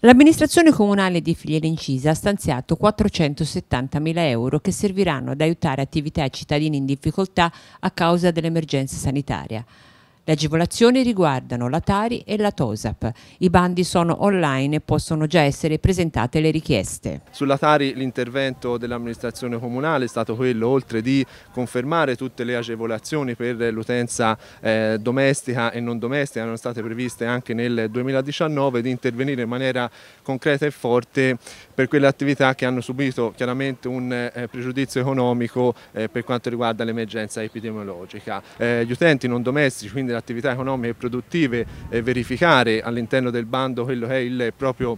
L'amministrazione comunale di Filiere Incisa ha stanziato 470.000 euro che serviranno ad aiutare attività e cittadini in difficoltà a causa dell'emergenza sanitaria. Le agevolazioni riguardano la Tari e la Tosap. I bandi sono online e possono già essere presentate le richieste. Sulla Tari l'intervento dell'amministrazione comunale è stato quello, oltre di confermare tutte le agevolazioni per l'utenza eh, domestica e non domestica, erano state previste anche nel 2019, di intervenire in maniera concreta e forte per quelle attività che hanno subito chiaramente un eh, pregiudizio economico eh, per quanto riguarda l'emergenza epidemiologica. Eh, gli utenti non domestici, quindi delle attività economiche e produttive eh, verificare all'interno del bando quello che è il proprio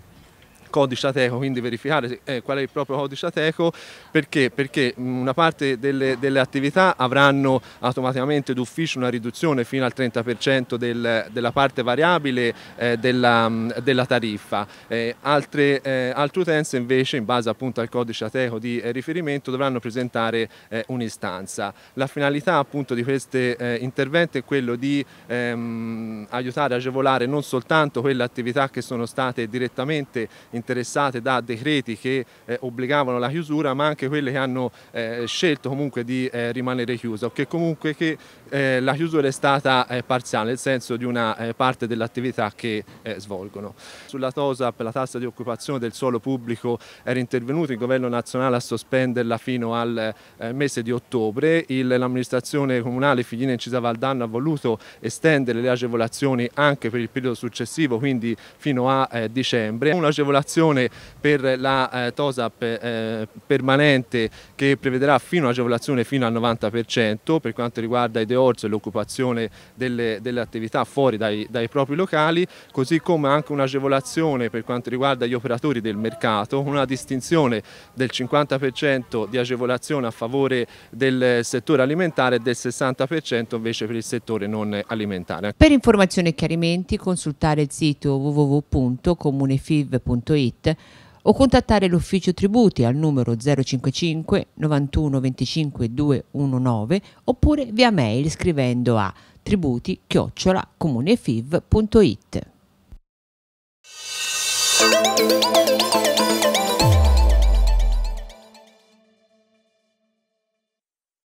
codice Ateco, quindi verificare eh, qual è il proprio codice Ateco, perché? perché una parte delle, delle, attività avranno automaticamente d'ufficio una riduzione fino al 30% del, della parte variabile eh, della, della, tariffa, eh, altre, eh, altre, utenze invece in base appunto al codice Ateco di eh, riferimento dovranno presentare eh, un'istanza. La finalità appunto di questo intervento è quello di ehm, aiutare, agevolare non soltanto quelle attività che sono state direttamente intervenute interessate da decreti che eh, obbligavano la chiusura ma anche quelle che hanno eh, scelto comunque di eh, rimanere chiusa o che comunque che, eh, la chiusura è stata eh, parziale nel senso di una eh, parte dell'attività che svolgono. Sulla TOSA per la tassa di occupazione del suolo pubblico era intervenuto il governo nazionale a sospenderla fino al mese di ottobre, l'amministrazione comunale Figline Incisa Valdanno ha voluto estendere le agevolazioni anche per il periodo successivo quindi fino a dicembre. Un'agevolazione agevolazione per la eh, TOSAP eh, permanente che prevederà fino agevolazione fino al 90% per quanto riguarda i deors e l'occupazione delle, delle, attività fuori dai, dai, propri locali, così come anche un'agevolazione per quanto riguarda gli operatori del mercato, una distinzione del 50% di agevolazione a favore del settore alimentare e del 60% invece per il settore non alimentare. Per informazioni e chiarimenti consultare il sito www.comunefiv.it www.radioticino.it o contattare l'ufficio tributi al numero 055 91 25 219 oppure via mail scrivendo a tributi chiocciola comunefiv.it.